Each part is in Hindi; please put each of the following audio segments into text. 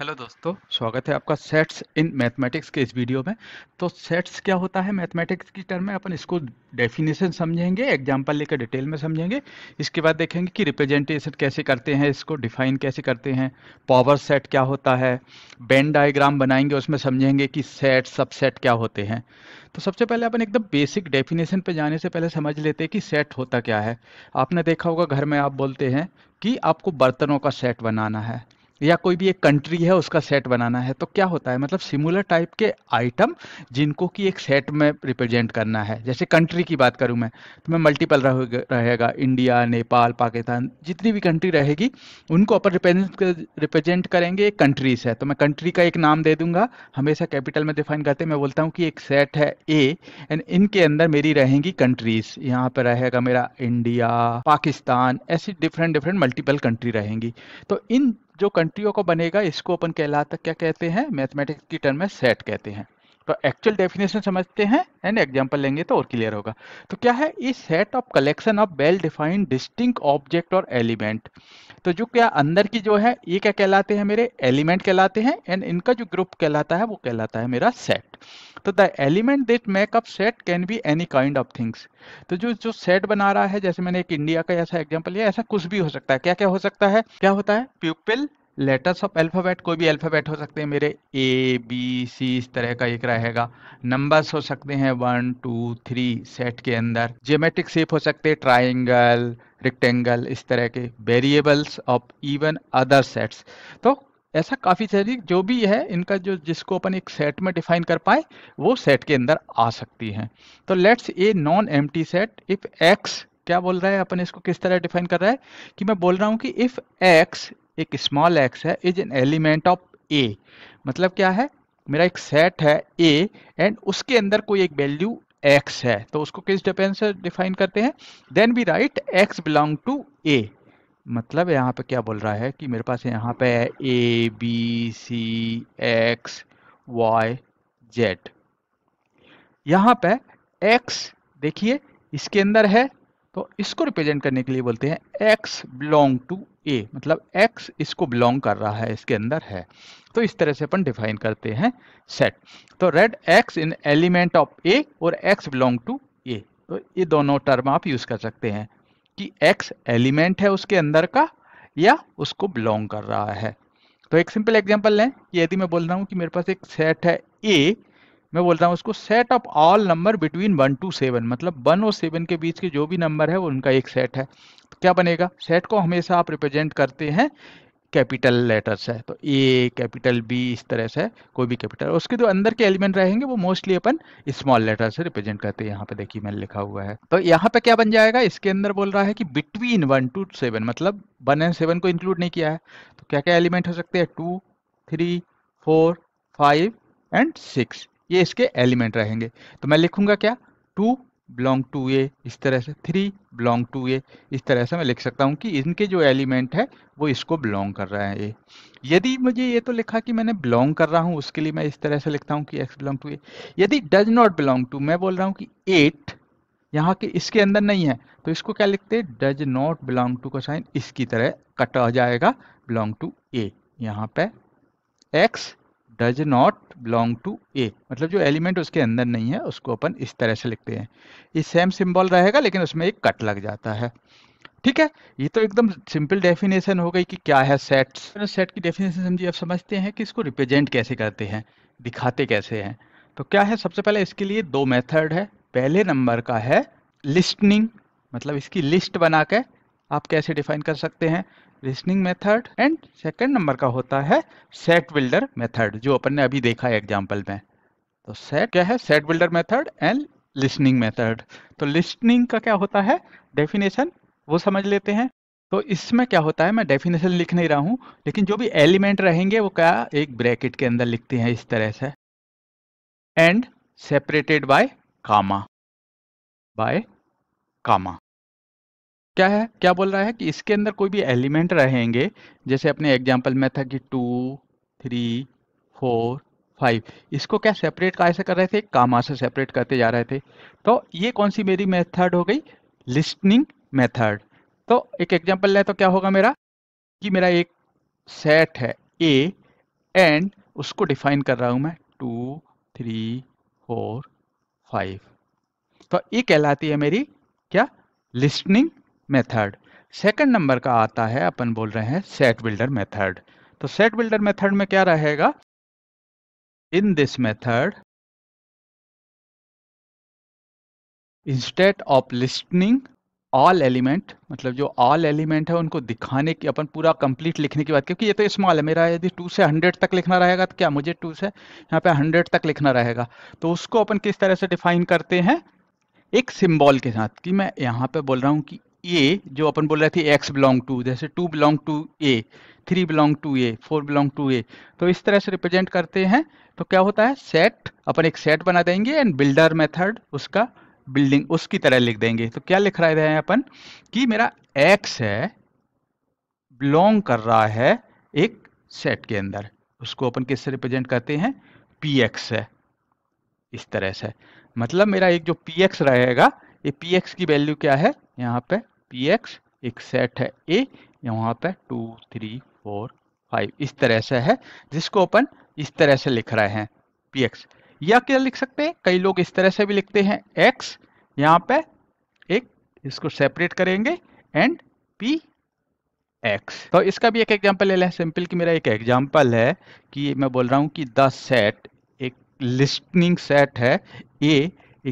हेलो दोस्तों तो स्वागत है आपका सेट्स इन मैथमेटिक्स के इस वीडियो में तो सेट्स क्या होता है मैथमेटिक्स की टर्म में अपन इसको डेफिनेशन समझेंगे एग्जांपल लेकर डिटेल में समझेंगे इसके बाद देखेंगे कि रिप्रेजेंटेशन कैसे करते हैं इसको डिफाइन कैसे करते हैं पावर सेट क्या होता है बेन डायग्राम बनाएंगे उसमें समझेंगे कि सेट सेट क्या होते हैं तो सबसे पहले अपन एकदम बेसिक डेफिनेशन पर जाने से पहले समझ लेते हैं कि सेट होता क्या है आपने देखा होगा घर में आप बोलते हैं कि आपको बर्तनों का सेट बनाना है या कोई भी एक कंट्री है उसका सेट बनाना है तो क्या होता है मतलब सिमुलर टाइप के आइटम जिनको कि एक सेट में रिप्रेजेंट करना है जैसे कंट्री की बात करूं मैं तो मैं मल्टीपल रहेगा इंडिया नेपाल पाकिस्तान जितनी भी कंट्री रहेगी उनको अपन रिप्रेजेंट रिप्रेजेंट करेंगे एक कंट्रीज है तो मैं कंट्री का एक नाम दे दूंगा हमेशा कैपिटल में डिफाइन करते मैं बोलता हूँ कि एक सेट है ए एंड इनके अंदर मेरी रहेंगी कंट्रीज यहाँ पर रहेगा मेरा इंडिया पाकिस्तान ऐसी डिफरेंट डिफरेंट मल्टीपल कंट्री रहेंगी तो इन जो कंट्रियों का बनेगा इसको अपन कहलाता क्या कहते हैं मैथमेटिक्स की टर्म में सेट कहते हैं तो एक्चुअल डेफिनेशन समझते हैं एंड एग्जांपल लेंगे तो और क्लियर होगा तो क्या है इस set of collection of well defined distinct object और एलिमेंट तो जो क्या अंदर की जो है ये क्या कहलाते हैं मेरे एलिमेंट कहलाते हैं एंड इनका जो ग्रुप कहलाता है वो कहलाता है मेरा सेट तो the element that make up set can be any kind of things तो जो जो सेट बना रहा है जैसे मैंने एक इंडिया का ऐसा एग्जाम्पल लिया ऐसा कुछ भी हो सकता है क्या क्या हो सकता है क्या होता है प्यूपिल लेटर्स ऑफ अल्फ़ाबेट कोई भी अल्फ़ाबेट हो सकते हैं मेरे ए बी सी इस तरह का एक रहेगा नंबर्स हो सकते हैं वन टू थ्री सेट के अंदर जियोमेट्रिक शेप हो सकते हैं ट्राइंगल रेक्टेंगल इस तरह के variables of even other sets तो ऐसा काफ़ी सारी जो भी है इनका जो जिसको अपन एक सेट में डिफाइन कर पाए वो सेट के अंदर आ सकती हैं तो लेट्स ए नॉन एम सेट इफ़ एक्स क्या बोल रहा है अपन इसको किस तरह डिफाइन कर रहा है कि मैं बोल रहा हूँ कि इफ़ एक्स एक स्मॉल एक्स है is an element of a मतलब क्या है मेरा एक सेट है ए एंड उसके अंदर कोई एक वैल्यू एक्स है तो उसको किस डिपेंड से डिफाइन करते हैं then we write x belong to ए मतलब यहाँ पे क्या बोल रहा है कि मेरे पास यहाँ पे है a b c x y z यहाँ पे एक्स देखिए इसके अंदर है तो इसको रिप्रेजेंट करने के लिए बोलते हैं एक्स बिलोंग टू ए मतलब एक्स इसको बिलोंग कर रहा है इसके अंदर है तो इस तरह से अपन डिफाइन करते हैं सेट तो read x in element of A और एक्स बिलोंग टू ए तो ये दोनों टर्म आप यूज़ कर सकते हैं कि x एलिमेंट है उसके अंदर का या उसको बिलोंग कर रहा है तो एक सिंपल एग्जांपल लें कि यदि मैं बोल रहा हूँ कि मेरे पास एक सेट है ए मैं बोल रहा हूँ उसको set of all number between one two seven मतलब वन और सेवन के बीच के जो भी नंबर है वो उनका एक सेट है तो क्या बनेगा सेट को हमेशा आप रिप्रेजेंट करते हैं कैपिटल लेटर्स है तो ए कैपिटल बी इस तरह से कोई भी कैपिटल उसके जो अंदर के एलिमेंट रहेंगे वो मोस्टली अपन स्मॉल लेटर से रिप्रेजेंट करते हैं यहाँ पे देखिए मैंने लिखा हुआ है तो यहाँ पे क्या बन जाएगा इसके अंदर बोल रहा है कि बिटवीन वन टू सेवन मतलब वन एंड सेवन को इंक्लूड नहीं किया है तो क्या क्या एलिमेंट हो सकते हैं two three four five and six ये इसके एलिमेंट रहेंगे तो मैं लिखूंगा क्या टू बिलोंग टू ए इस तरह से थ्री बिलोंग टू ए इस तरह से मैं लिख सकता हूँ कि इनके जो एलिमेंट है वो इसको बिलोंग कर रहा है ए यदि मुझे ये तो लिखा कि मैंने बिलोंग कर रहा हूँ उसके लिए मैं इस तरह से लिखता हूँ कि एक्स बिलोंग टू ए यदि डज नॉट बिलोंग टू मैं बोल रहा हूँ कि एट यहाँ के इसके अंदर नहीं है तो इसको क्या लिखते हैं डज नॉट बिलोंग टू का साइन इसकी तरह कटा जाएगा बिलोंग टू ए यहाँ पे x does not belong to ए मतलब जो एलिमेंट उसके अंदर नहीं है उसको अपन इस तरह से लिखते हैं ये सेम सिंबल रहेगा लेकिन उसमें एक कट लग जाता है ठीक है ये तो एकदम सिंपल डेफिनेशन हो गई कि क्या है सेट सेट तो की डेफिनेशन समझिए आप समझते हैं कि इसको रिप्रेजेंट कैसे करते हैं दिखाते कैसे हैं तो क्या है सबसे पहले इसके लिए दो मेथड है पहले नंबर का है लिस्टनिंग मतलब इसकी लिस्ट बना के आप कैसे डिफाइन कर सकते हैं listening method and second number का होता है सेट बिल्डर मेथड जो अपन ने अभी देखा है एग्जांपल में तो सेट क्या है set builder method and listening method तो लिस्निंग का क्या होता है डेफिनेशन वो समझ लेते हैं तो इसमें क्या होता है मैं डेफिनेशन लिख नहीं रहा हूँ लेकिन जो भी एलिमेंट रहेंगे वो क्या एक ब्रैकेट के अंदर लिखते हैं इस तरह से and separated by comma by comma क्या है क्या बोल रहा है कि इसके अंदर कोई भी एलिमेंट रहेंगे जैसे अपने एग्जाम्पल में था कि टू थ्री फोर फाइव इसको क्या सेपरेट कैसे कर रहे थे कामा से सेपरेट करते जा रहे थे तो ये कौन सी मेरी मेथड हो गई लिस्टनिंग मेथड तो एक एग्जाम्पल लें तो क्या होगा मेरा कि मेरा एक सेट है ए एंड उसको डिफाइन कर रहा हूं मैं टू थ्री फोर फाइव तो ये कहलाती है मेरी क्या लिस्टनिंग मेथड सेकंड नंबर का आता है अपन बोल रहे हैं सेट बिल्डर मेथड तो सेट बिल्डर मेथड में क्या रहेगा in this method instead of listening all element मतलब जो ऑल एलिमेंट है उनको दिखाने की अपन पूरा कंप्लीट लिखने की बात क्योंकि ये तो स्मॉल है मेरा यदि टू से हंड्रेड तक लिखना रहेगा तो क्या मुझे टू से यहाँ पे हंड्रेड तक लिखना रहेगा तो उसको अपन किस तरह से डिफाइन करते हैं एक सिंबल के साथ कि मैं यहाँ पे बोल रहा हूँ कि ए जो अपन बोल रहे थे एक्स बिलोंग टू जैसे two belong to A three belong to A four belong to A तो इस तरह से रिप्रेजेंट करते हैं तो क्या होता है सेट अपन एक सेट बना देंगे एंड बिल्डर मेथड उसका बिल्डिंग उसकी तरह लिख देंगे तो क्या लिख रहे हैं अपन कि मेरा एक्स है बिलोंग कर रहा है एक सेट के अंदर उसको अपन किससे रिप्रेजेंट करते हैं पी एक्स है इस तरह से मतलब मेरा एक जो पी एक्स रहेगा ये पी एक्स की वैल्यू क्या है यहाँ पे पी एक्स एक सेट है ए यहाँ पे टू थ्री फोर फाइव इस तरह से है जिसको अपन इस तरह से लिख रहे हैं पी एक्स या क्या लिख सकते हैं कई लोग इस तरह से भी लिखते हैं एक्स यहाँ पे एक इसको सेपरेट करेंगे एंड पी एक्स तो इसका भी एक एग्जाम्पल ले लें सिंपल कि मेरा एक एग्जाम्पल है कि मैं बोल रहा हूँ कि द सेट एक लिस्टनिंग सेट है ए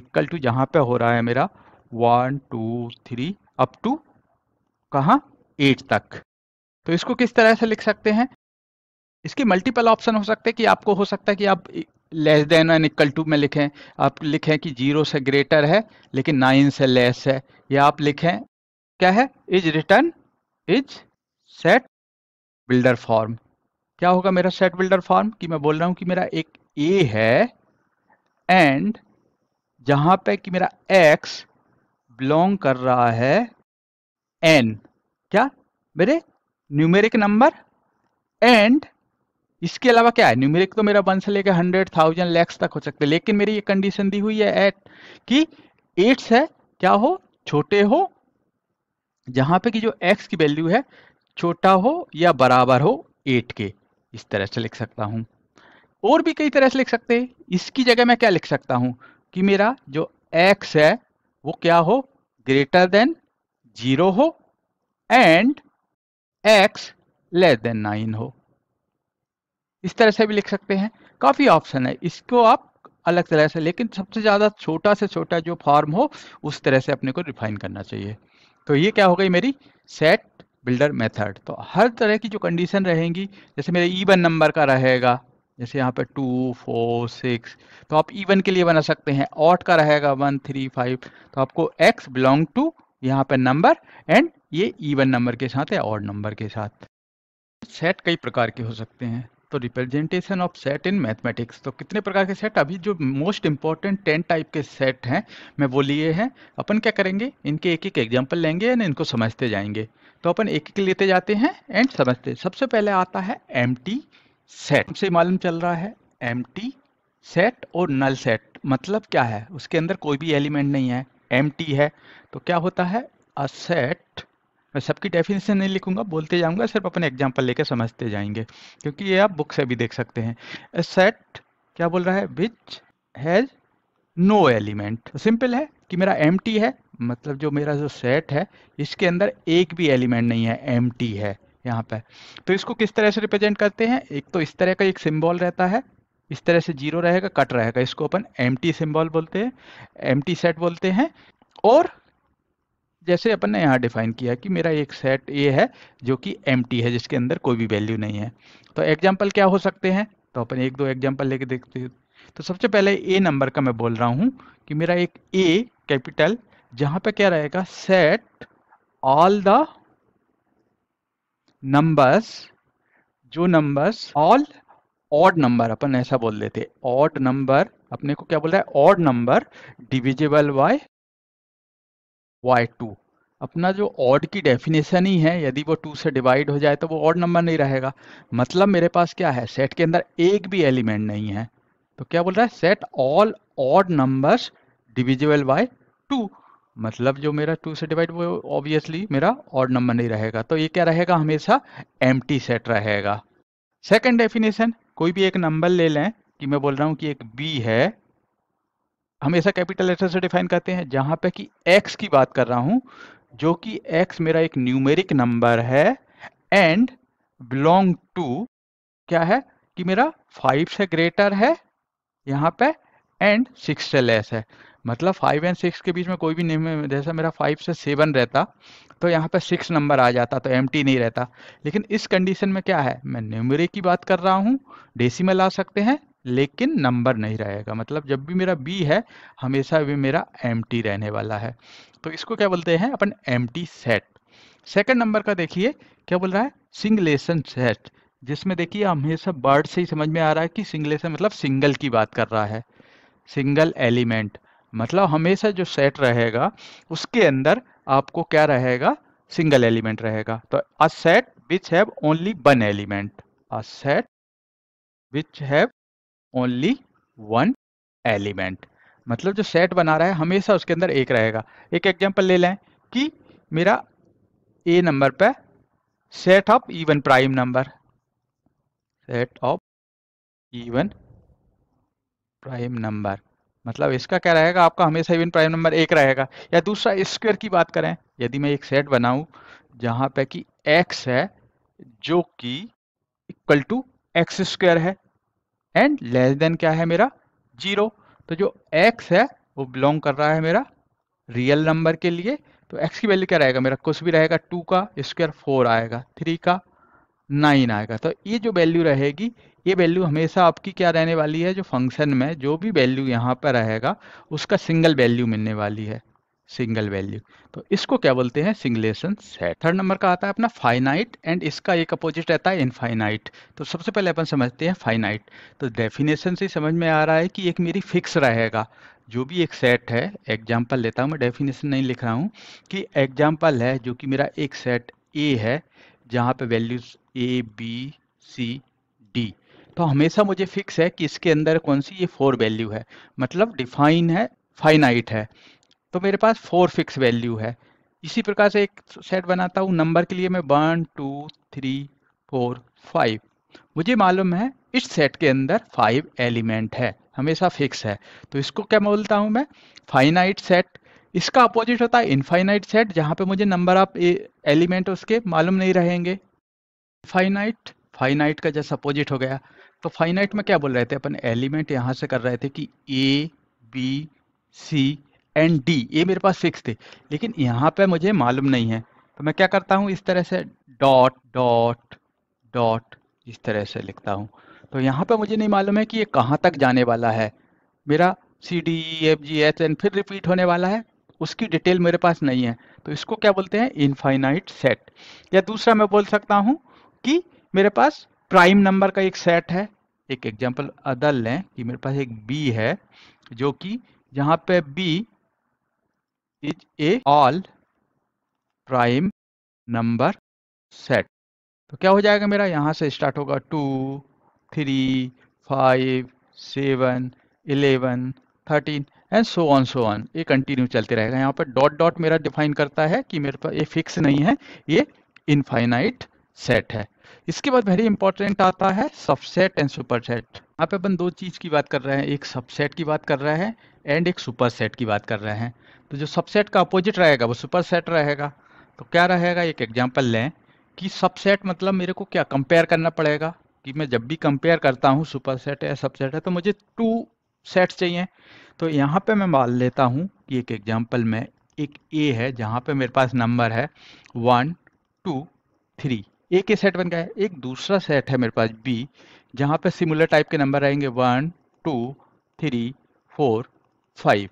इक्वल टू जहाँ पे हो रहा है मेरा one two three up to कहा एट तक तो इसको किस तरह से लिख सकते हैं इसके मल्टीपल ऑप्शन हो सकते हैं कि आपको हो सकता है कि आप less than n equal to में लिखें आप लिखें कि जीरो से ग्रेटर है लेकिन नाइन से लेस है या आप लिखें क्या है is return is set builder form क्या होगा मेरा सेट बिल्डर फॉर्म कि मैं बोल रहा हूं कि मेरा एक ए है एंड जहां पे कि मेरा एक्स बिलोंग कर रहा है एन क्या मेरे न्यूमेरिक नंबर एंड इसके अलावा क्या है न्यूमेरिक तो मेरा वन से लेकर हंड्रेड थाउजेंड लैक्स तक हो सकते हैं लेकिन मेरी ये कंडीशन दी हुई है एट कि एट्स है क्या हो छोटे हो जहां पे कि जो एक्स की वैल्यू है छोटा हो या बराबर हो एट के इस तरह से लिख सकता हूं और भी कई तरह से लिख सकते हैं इसकी जगह मैं क्या लिख सकता हूं कि मेरा जो एक्स है वो क्या हो ग्रेटर देन जीरो हो and x less than nine हो इस तरह से भी लिख सकते हैं काफ़ी ऑप्शन है इसको आप अलग तरह से लेकिन सबसे ज़्यादा छोटा से छोटा जो फॉर्म हो उस तरह से अपने को रिफाइन करना चाहिए तो ये क्या हो गई मेरी सेट बिल्डर मेथड तो हर तरह की जो कंडीशन रहेंगी जैसे मेरे ईवन नंबर का रहेगा जैसे यहाँ पे टू फोर सिक्स तो आप इवन के लिए बना सकते हैं ऑट का रहेगा वन थ्री फाइव तो आपको एक्स बिलोंग टू यहाँ पे नंबर एंड ये इवन नंबर के साथ है ऑड नंबर के साथ सेट कई प्रकार के हो सकते हैं तो representation of set in mathematics तो कितने प्रकार के सेट अभी जो मोस्ट इंपॉर्टेंट टेन टाइप के सेट हैं मैं वो लिए हैं अपन क्या करेंगे इनके एक एक एग्जाम्पल लेंगे एंड इनको समझते जाएंगे तो अपन एक एक लेते जाते हैं एंड समझते सबसे पहले आता है एम टी सेट से मालूम चल रहा है एम सेट और नल सेट मतलब क्या है उसके अंदर कोई भी एलिमेंट नहीं है एम है तो क्या होता है अ सेट मैं सबकी डेफिनेशन नहीं लिखूंगा बोलते जाऊंगा सिर्फ अपने एग्जाम्पल लेकर समझते जाएंगे क्योंकि ये आप बुक से भी देख सकते हैं अ सेट क्या बोल रहा है which has no element simple है कि मेरा एम है मतलब जो मेरा जो सेट है इसके अंदर एक भी एलिमेंट नहीं है एम है यहाँ पे तो इसको किस तरह से रिप्रेजेंट करते हैं एक तो इस तरह का एक सिम्बॉल रहता है इस तरह से जीरो रहेगा कट रहेगा इसको अपन एम टी सिम्बॉल बोलते हैं एम टी सेट बोलते हैं और जैसे अपन ने यहाँ डिफाइन किया कि मेरा एक सेट ए है जो कि एम है जिसके अंदर कोई भी वैल्यू नहीं है तो एग्जाम्पल क्या हो सकते हैं तो अपन एक दो एग्जाम्पल लेके देखते हैं तो सबसे पहले ए नंबर का मैं बोल रहा हूँ कि मेरा एक ए कैपिटल जहाँ पे क्या रहेगा सेट ऑल द नंबर्स जो नंबर्स ऑल ऑड नंबर अपन ऐसा बोल देते ऑड नंबर अपने को क्या बोल रहा है odd number divisible by y two अपना जो ऑड की डेफिनेशन ही है यदि वो टू से डिवाइड हो जाए तो वो ऑड नंबर नहीं रहेगा मतलब मेरे पास क्या है सेट के अंदर एक भी एलिमेंट नहीं है तो क्या बोल रहा है set all odd numbers divisible by two मतलब जो मेरा टू से डिवाइड वो ऑब्वियसली मेरा ऑड नंबर नहीं रहेगा तो ये क्या रहेगा हमेशा एम सेट रहेगा सेकेंड डेफिनेशन कोई भी एक नंबर ले लें कि मैं बोल रहा हूँ कि एक बी है हमेशा कैपिटल लेटर से डिफाइन करते हैं जहां पे कि एक्स की बात कर रहा हूं जो कि एक्स मेरा एक न्यूमेरिक नंबर है एंड बिलोंग टू क्या है कि मेरा फाइव से ग्रेटर है यहाँ पे एंड सिक्स से लेस है मतलब फाइव एंड सिक्स के बीच में कोई भी नहीं जैसा मेरा फाइव से सेवन रहता तो यहाँ पर सिक्स नंबर आ जाता तो एम नहीं रहता लेकिन इस कंडीशन में क्या है मैं न्यूमरे की बात कर रहा हूँ में ला सकते हैं लेकिन नंबर नहीं रहेगा मतलब जब भी मेरा बी है हमेशा भी मेरा एम रहने वाला है तो इसको क्या बोलते हैं अपन एम सेट सेकंड नंबर का देखिए क्या बोल रहा है सिंगलेशन सेट जिसमें देखिए हमेशा बर्ड से ही समझ में आ रहा है कि सिंगलेशन मतलब सिंगल की बात कर रहा है सिंगल एलिमेंट मतलब हमेशा जो सेट रहेगा उसके अंदर आपको क्या रहेगा सिंगल एलिमेंट रहेगा तो a set which have only one element a set which have only one element मतलब जो सेट बना रहा है हमेशा उसके अंदर एक रहेगा एक एग्जांपल ले लें कि मेरा ए नंबर पे set of even prime number set of even prime number मतलब इसका क्या रहेगा आपका हमेशा इवन प्राइम नंबर एक रहेगा या दूसरा स्क्वेयर की बात करें यदि मैं एक सेट बनाऊं जहां पे कि एक्स है जो कि इक्वल टू एक्स स्क्वेयर है एंड लेस देन क्या है मेरा जीरो तो जो एक्स है वो बिलोंग कर रहा है मेरा रियल नंबर के लिए तो एक्स की वैल्यू क्या रहेगा मेरा कुछ भी रहेगा टू का स्क्वायर फोर आएगा थ्री का नाइन आएगा तो ये जो वैल्यू रहेगी ये वैल्यू हमेशा आपकी क्या रहने वाली है जो फंक्शन में जो भी वैल्यू यहाँ पर रहेगा उसका सिंगल वैल्यू मिलने वाली है सिंगल वैल्यू तो इसको क्या बोलते हैं सिंगलेशन सेट थर्ड नंबर का आता है अपना फाइनाइट एंड इसका एक अपोजिट रहता है इनफाइनाइट तो सबसे पहले अपन समझते हैं फाइनाइट तो डेफिनेशन से समझ में आ रहा है कि एक मेरी फिक्स रहेगा जो भी एक सेट है एग्जाम्पल लेता हूँ मैं डेफिनेशन नहीं लिख रहा हूँ कि एग्जाम्पल है जो कि मेरा एक सेट ए है जहाँ पे values a b c d तो हमेशा मुझे फिक्स है कि इसके अंदर कौन सी ये फोर वैल्यू है मतलब डिफाइन है फाइनाइट है तो मेरे पास फोर फिक्स वैल्यू है इसी प्रकार से एक सेट बनाता हूँ नंबर के लिए मैं one two three four five मुझे मालूम है इस सेट के अंदर फाइव एलिमेंट है हमेशा फिक्स है तो इसको क्या बोलता हूँ मैं फाइनाइट सेट इसका अपोजिट होता है इनफाइनाइट सेट जहाँ पे मुझे नंबर ऑफ एलिमेंट उसके मालूम नहीं रहेंगे फाइनाइट फाइनाइट का जैसा अपोजिट हो गया तो फाइनाइट में क्या बोल रहे थे अपन एलिमेंट यहाँ से कर रहे थे कि a b c and d ये मेरे पास सिक्स थे लेकिन यहाँ पे मुझे मालूम नहीं है तो मैं क्या करता हूँ इस तरह से डॉट डॉट डॉट इस तरह से लिखता हूँ तो यहाँ पे मुझे नहीं मालूम है कि ये कहाँ तक जाने वाला है मेरा c d f g h n फिर रिपीट होने वाला है उसकी डिटेल मेरे पास नहीं है तो इसको क्या बोलते हैं इनफाइनाइट सेट या दूसरा मैं बोल सकता हूं कि मेरे पास प्राइम नंबर का एक सेट है एक एग्जाम्पल अदल लें कि मेरे पास एक बी है जो कि यहाँ पे B is A all prime number set तो क्या हो जाएगा मेरा यहाँ से स्टार्ट होगा two three five seven eleven thirteen and so on so on ये कंटिन्यू चलते रहेगा यहाँ पर डॉट डॉट मेरा डिफाइन करता है कि मेरे पास ये फिक्स नहीं है ये इनफाइनाइट सेट है इसके बाद वेरी इंपॉर्टेंट आता है सबसेट एंड सुपरसेट यहाँ पे अपन दो चीज़ की बात कर रहे हैं एक सबसेट की बात कर रहे हैं एंड एक सुपरसेट की बात कर रहे हैं तो जो सबसेट का अपोजिट रहेगा वो सुपरसेट रहेगा तो क्या रहेगा एक एग्जाम्पल लें कि सबसेट मतलब मेरे को क्या कंपेयर करना पड़ेगा कि मैं जब भी कंपेयर करता हूँ सुपरसेट या सबसेट है तो मुझे टू सेट्स चाहिए तो यहाँ पे मैं मान लेता हूँ कि एक एग्जांपल में एक ए है जहाँ पे मेरे पास नंबर है वन टू थ्री ए के सेट बन गया है एक दूसरा सेट है मेरे पास बी जहाँ पे सिमिलर टाइप के नंबर आएंगे one two three four five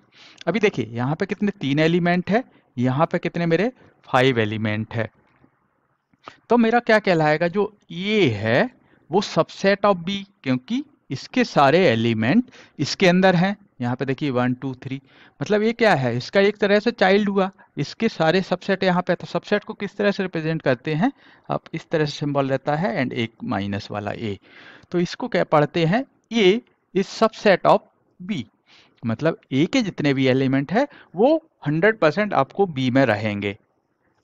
अभी देखिए यहाँ पे कितने तीन एलिमेंट है यहाँ पे कितने मेरे फाइव एलिमेंट है तो मेरा क्या कहलाएगा जो ए है वो सबसेट ऑफ बी क्योंकि इसके सारे एलिमेंट इसके अंदर हैं यहाँ पे देखिए वन टू थ्री मतलब ये क्या है इसका एक तरह से चाइल्ड हुआ इसके सारे सबसेट यहाँ पे तो सबसेट को किस तरह से रिप्रेजेंट करते हैं अब इस तरह से सिंबल रहता है एंड एक माइनस वाला ए तो इसको क्या पढ़ते हैं A is subset of B मतलब ए के जितने भी एलिमेंट है वो हंड्रेड आपको बी में रहेंगे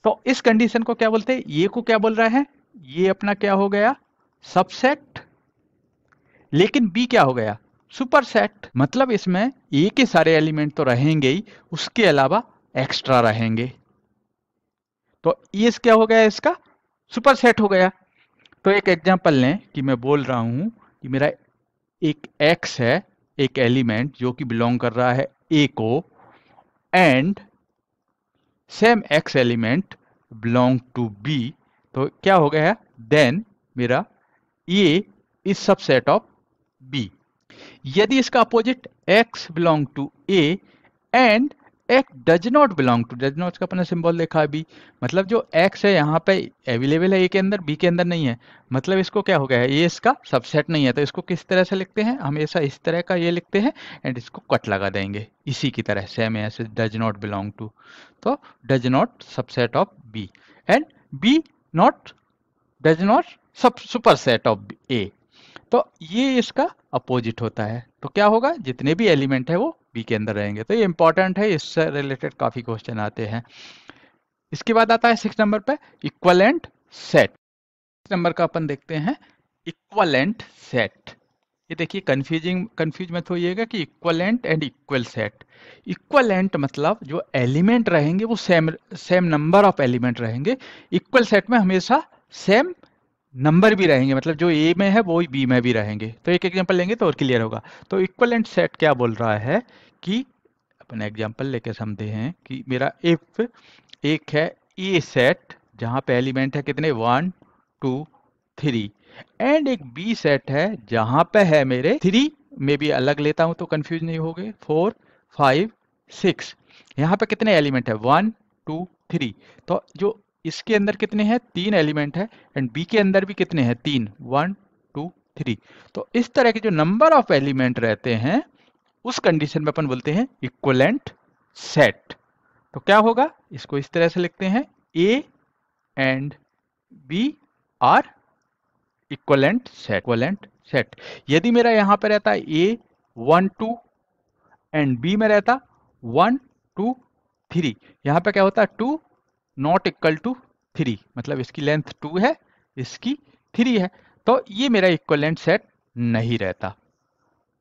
तो इस कंडीशन को क्या बोलते हैं ये को क्या बोल रहा है ये अपना क्या हो गया सबसेट लेकिन बी क्या हो गया सुपरसेट मतलब इसमें ए के सारे एलिमेंट तो रहेंगे ही उसके अलावा एक्स्ट्रा रहेंगे तो एस क्या हो गया इसका सुपर सेट हो गया तो एक एग्जांपल लें कि मैं बोल रहा हूं कि मेरा एक एक्स है एक एलिमेंट जो कि बिलोंग कर रहा है ए को and same x element belong to B तो क्या हो गया देन मेरा ये इस सबसेट ऑफ बी यदि इसका opposite x belong to A and x does not belong to does not का अपना सिंबल देखा अभी मतलब जो एक्स है यहाँ पे अवेलेबल है ए के अंदर बी के अंदर नहीं है मतलब इसको क्या हो गया है ये इसका सबसेट नहीं है तो इसको किस तरह से लिखते हैं हमेशा इस तरह का ये लिखते हैं एंड इसको कट लगा देंगे इसी की तरह सेम ऐसे डज नॉट बिलोंग टू तो does not subset of B and B not does not sub super set of A तो ये इसका अपोजिट होता है तो क्या होगा जितने भी एलिमेंट है वो बी के अंदर रहेंगे तो ये इंपॉर्टेंट है इससे रिलेटेड काफी क्वेश्चन आते हैं इसके बाद आता है सिक्स नंबर पर इक्वलेंट सेट नंबर का अपन देखते हैं इक्वलेंट सेट ये देखिए कंफ्यूजिंग कंफ्यूज मत होइएगा कि equivalent and equal set equivalent मतलब जो एलिमेंट रहेंगे वो same same number of element रहेंगे इक्वल सेट में हमेशा सेम नंबर भी रहेंगे मतलब जो ए में है वो बी में भी रहेंगे तो एक एग्जांपल लेंगे तो और क्लियर होगा तो इक्वलेंट सेट क्या बोल रहा है कि अपने एग्जांपल लेके समझते हैं कि मेरा इफ एक है ए सेट जहां पे एलिमेंट है कितने वन टू थ्री एंड एक बी सेट है जहाँ पे है मेरे थ्री में भी अलग लेता हूँ तो कन्फ्यूज नहीं हो गए फोर फाइव सिक्स यहाँ पे कितने एलिमेंट है वन टू थ्री तो जो इसके अंदर कितने हैं तीन एलिमेंट है एंड बी के अंदर भी कितने हैं तीन वन टू थ्री तो इस तरह के जो नंबर ऑफ एलिमेंट रहते हैं उस कंडीशन में अपन बोलते हैं इक्वलेंट सेट तो क्या होगा इसको इस तरह से लिखते हैं A and B are equivalent set equivalent set यदि मेरा यहां पर रहता A one two and B में रहता वन टू थ्री यहां पे क्या होता है two not equal to three मतलब इसकी लेंथ टू है इसकी थ्री है तो ये मेरा इक्वलेंट सेट नहीं रहता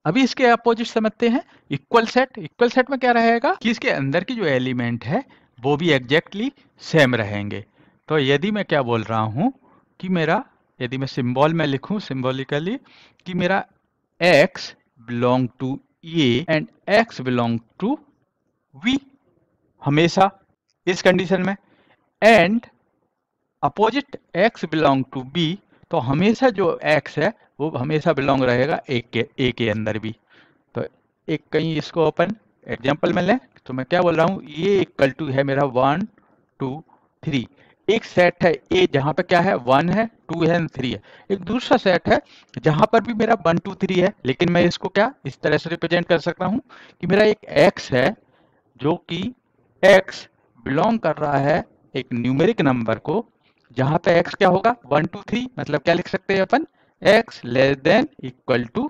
अभी इसके अपोजिट समझते हैं इक्वल सेट इक्वल सेट में क्या रहेगा कि इसके अंदर की जो एलिमेंट है वो भी एग्जैक्टली सेम रहेंगे तो यदि मैं क्या बोल रहा हूँ कि मेरा यदि मैं सिंबल में लिखू सिंबॉलिकली कि मेरा x belong to A and x belong to B हमेशा इस कंडीशन में and opposite x belong to B तो हमेशा जो एक्स है वो हमेशा बिलोंग रहेगा ए के ए के अंदर भी तो एक कहीं इसको अपन एग्जाम्पल में लें तो मैं क्या बोल रहा हूँ ये इक्वल टू है मेरा वन टू थ्री एक सेट है ए जहाँ पे क्या है वन है टू है थ्री है एक दूसरा सेट है जहाँ पर भी मेरा वन टू थ्री है लेकिन मैं इसको क्या इस तरह से रिप्रेजेंट कर सकता हूँ कि मेरा एक एक्स है जो कि एक्स बिलोंग कर रहा है एक न्यूमेरिक नंबर को जहां पे x क्या होगा वन टू थ्री मतलब क्या लिख सकते हैं अपन x less than equal to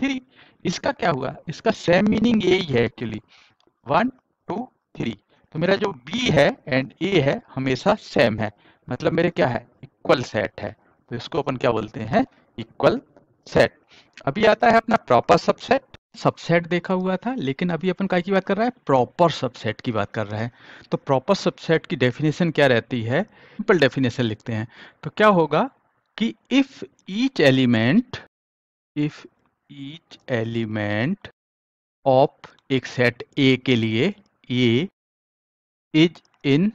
three इसका क्या हुआ इसका सेम मीनिंग यही है एक्चुअली वन टू थ्री तो मेरा जो b है एंड a है हमेशा सेम है मतलब मेरे क्या है इक्वल सेट है तो इसको अपन क्या बोलते हैं इक्वल सेट अभी आता है अपना प्रॉपर सबसेट सबसेट देखा हुआ था लेकिन अभी अपन काय की बात कर रहा है प्रॉपर सबसेट की बात कर रहे हैं तो प्रॉपर सबसेट की डेफिनेशन क्या रहती है सिंपल डेफिनेशन लिखते हैं तो क्या होगा कि if each element if each element of एक सेट ए के लिए A is in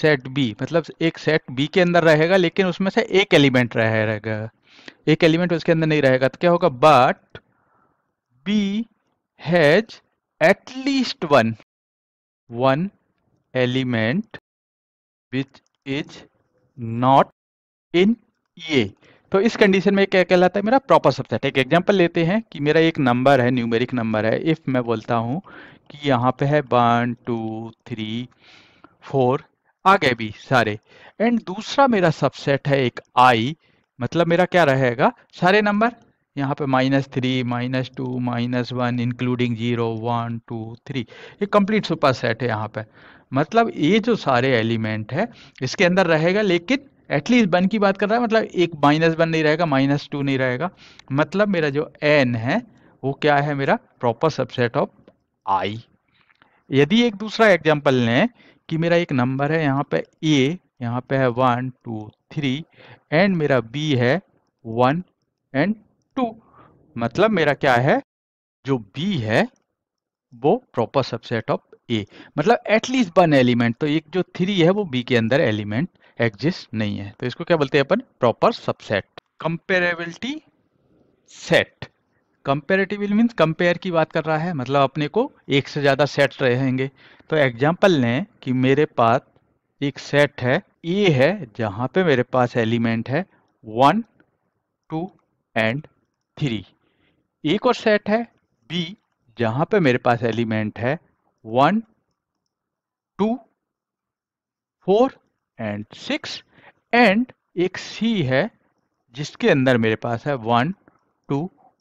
set B मतलब एक सेट बी के अंदर रहेगा लेकिन उसमें से एक एलिमेंट रहेगा एक एलिमेंट उसके अंदर नहीं रहेगा तो क्या होगा but B has at least one one element which is not in A तो इस कंडीशन में क्या कहलाता है मेरा प्रॉपर सबसेट एक एग्जांपल लेते हैं कि मेरा एक नंबर है न्यूमेरिक नंबर है इफ़ मैं बोलता हूं कि यहाँ पे है वन टू थ्री फोर आ गए भी सारे एंड दूसरा मेरा सबसेट है एक आई मतलब मेरा क्या रहेगा सारे नंबर यहाँ पे minus three minus two minus one including zero one two three ये कंप्लीट सुपर सेट है यहाँ पे मतलब ये जो सारे एलिमेंट है इसके अंदर रहेगा लेकिन एटलीस्ट वन की बात कर रहा है मतलब एक माइनस वन नहीं रहेगा माइनस टू नहीं रहेगा मतलब मेरा जो एन है वो क्या है मेरा प्रॉपर सबसेट ऑफ आई यदि एक दूसरा एग्जाम्पल लें कि मेरा एक नंबर है यहाँ पे ए यहाँ पे है वन टू थ्री एंड मेरा बी है वन एंड टू मतलब मेरा क्या है जो बी है वो प्रॉपर सबसेट ऑफ ए मतलब एटलीस्ट वन एलिमेंट तो एक जो थ्री है वो बी के अंदर एलिमेंट एग्जिस्ट नहीं है तो इसको क्या बोलते हैं अपन proper subset comparability set comparatively means compare की बात कर रहा है मतलब अपने को एक से ज़्यादा सेट रहेंगे तो एग्जाम्पल लें कि मेरे पास एक सेट है ए है जहां पे मेरे पास एलिमेंट है वन टू एंड थ्री एक और सेट है बी जहां पे मेरे पास एलिमेंट है one two four and six and एक सी है जिसके अंदर मेरे पास है वन टू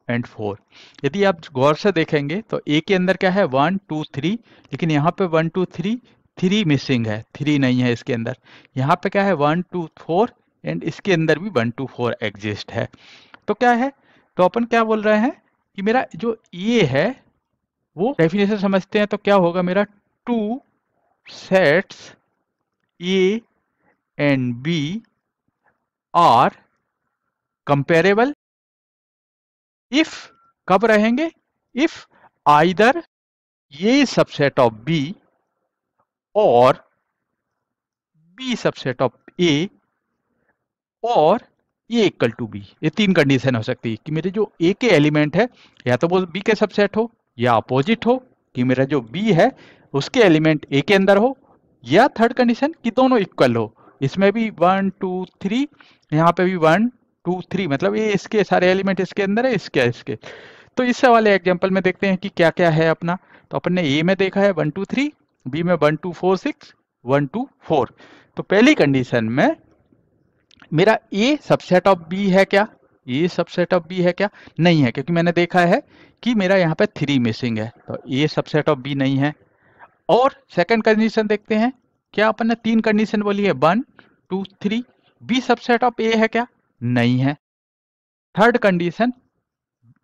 एंड फोर यदि आप गौर से देखेंगे तो ए के अंदर क्या है वन टू थ्री लेकिन यहाँ पे one two three three missing है थ्री नहीं है इसके अंदर यहाँ पे क्या है वन टू फोर एंड इसके अंदर भी वन टू फोर एग्जिस्ट है तो क्या है तो अपन क्या बोल रहे हैं कि मेरा जो ए है वो डेफिनेशन समझते हैं तो क्या होगा मेरा two sets A and B are comparable if कब रहेंगे इफ आइदर ये सबसेट ऑफ बी और बी सबसेट ऑफ ए और ये इक्वल टू बी ये तीन कंडीशन हो सकती है कि मेरे जो ए के एलिमेंट है या तो वो बी के सबसेट हो या अपोजिट हो कि मेरा जो बी है उसके एलिमेंट ए के अंदर हो या थर्ड कंडीशन कि दोनों इक्वल हो इसमें भी वन टू थ्री यहाँ पे भी वन टू थ्री मतलब ये इसके सारे एलिमेंट इसके अंदर है इसके इसके तो इससे वाले एग्जाम्पल में देखते हैं कि क्या क्या है अपना तो अपन ने ए में देखा है वन टू थ्री बी में one two four six one two four तो पहली कंडीशन में मेरा ए सबसेट ऑफ बी है क्या ए सबसेट ऑफ बी है क्या नहीं है क्योंकि मैंने देखा है कि मेरा यहाँ पे थ्री मिसिंग है तो ए सबसेट ऑफ बी नहीं है और सेकंड कंडीशन देखते हैं क्या अपन ने तीन कंडीशन बोली है one two three B subset of A है क्या नहीं है third condition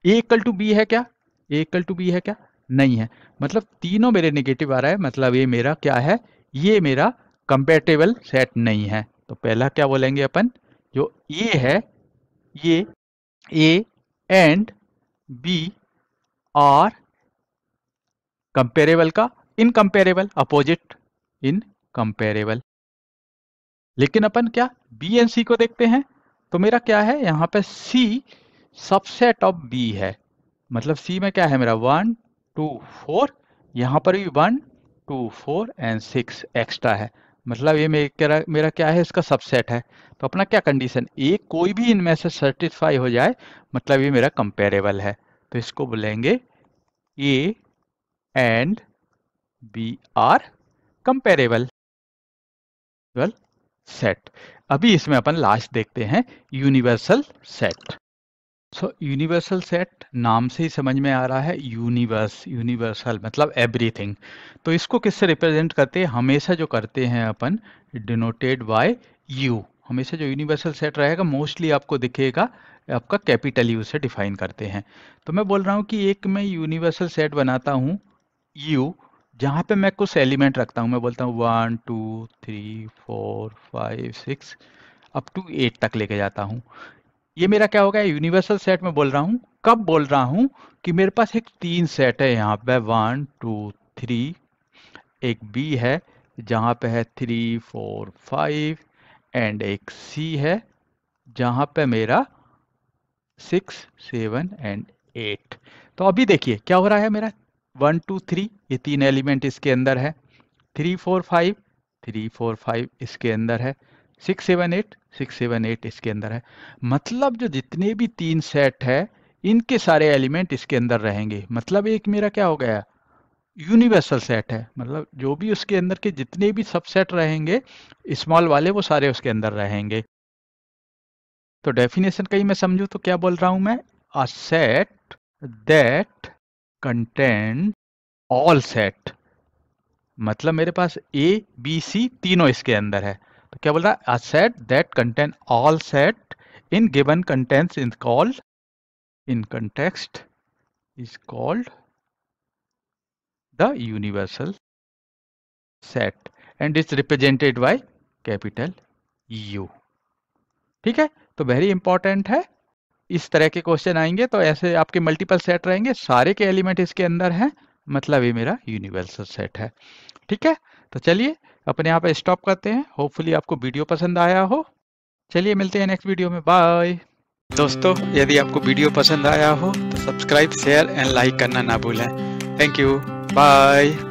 A equal to B है क्या ए इक्वल टू बी है क्या नहीं है मतलब तीनों मेरे नेगेटिव आ रहा है मतलब ये मेरा क्या है ये मेरा कंपेटेबल सेट नहीं है तो पहला क्या बोलेंगे अपन जो ए है ये A and B are comparable का इनकम्पेरेबल अपोजिट इन कंपेरेबल लेकिन अपन क्या बी एंड सी को देखते हैं तो मेरा क्या है यहां पे सी सबसेट ऑफ बी है मतलब सी में क्या है मेरा वन टू फोर यहां पर भी one two four and six extra है मतलब ये मेरा मेरा क्या है इसका सबसेट है तो अपना क्या कंडीशन एक कोई भी इनमें से सर्टिस्फाई हो जाए मतलब ये मेरा कंपेरेबल है तो इसको बोलेंगे A and B are comparable set अभी इसमें अपन लास्ट देखते हैं universal set so universal set नाम से ही समझ में आ रहा है यूनिवर्स यूनिवर्सल मतलब एवरीथिंग तो इसको किससे रिप्रेजेंट करते हैं हमेशा जो करते हैं अपन डिनोटेड बाय यू हमेशा जो यूनिवर्सल सेट रहेगा मोस्टली आपको दिखेगा आपका कैपिटल यू से डिफाइन करते हैं तो मैं बोल रहा हूँ कि एक मैं यूनिवर्सल सेट बनाता हूँ यू जहाँ पे मैं कुछ एलिमेंट रखता हूँ मैं बोलता हूँ one two three four five six up to eight तक लेके जाता हूँ ये मेरा क्या होगा यूनिवर्सल सेट में बोल रहा हूँ कब बोल रहा हूँ कि मेरे पास एक तीन सेट है यहाँ पे वन टू थ्री एक बी है जहाँ पे है थ्री फोर फाइव एंड एक सी है जहाँ पे मेरा सिक्स सेवन एंड एट तो अभी देखिए क्या हो रहा है मेरा वन टू थ्री ये तीन एलिमेंट इसके अंदर है three four five three four five इसके अंदर है six seven eight six seven eight इसके अंदर है मतलब जो जितने भी तीन सेट है इनके सारे एलिमेंट इसके अंदर रहेंगे मतलब एक मेरा क्या हो गया यूनिवर्सल सेट है मतलब जो भी उसके अंदर के जितने भी सबसेट रहेंगे स्मॉल वाले वो सारे उसके अंदर रहेंगे तो डेफिनेशन कहीं मैं समझू तो क्या बोल रहा हूं मैं a set that content all set मतलब मेरे पास ए बी सी तीनों इसके अंदर है तो क्या बोल रहा है a set that contain all set in given contents is called in context is called the universal set and it's represented by capital U ठीक है तो वेरी इंपॉर्टेंट है इस तरह के क्वेश्चन आएंगे तो ऐसे आपके मल्टीपल सेट रहेंगे सारे के एलिमेंट इसके अंदर हैं मतलब ये मेरा यूनिवर्सल सेट है ठीक है तो चलिए अपने यहाँ पे स्टॉप करते हैं होपफुली आपको वीडियो पसंद आया हो चलिए मिलते हैं नेक्स्ट वीडियो में बाय दोस्तों यदि आपको वीडियो पसंद आया हो तो सब्सक्राइब शेयर एंड लाइक करना ना भूलें थैंक यू बाय